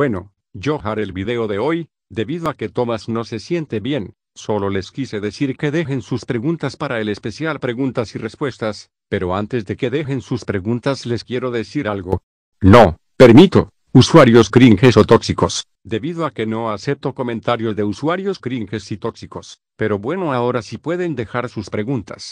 Bueno, yo haré el video de hoy, debido a que Thomas no se siente bien, solo les quise decir que dejen sus preguntas para el especial preguntas y respuestas, pero antes de que dejen sus preguntas les quiero decir algo. No, permito, usuarios cringes o tóxicos, debido a que no acepto comentarios de usuarios cringes y tóxicos, pero bueno ahora sí pueden dejar sus preguntas.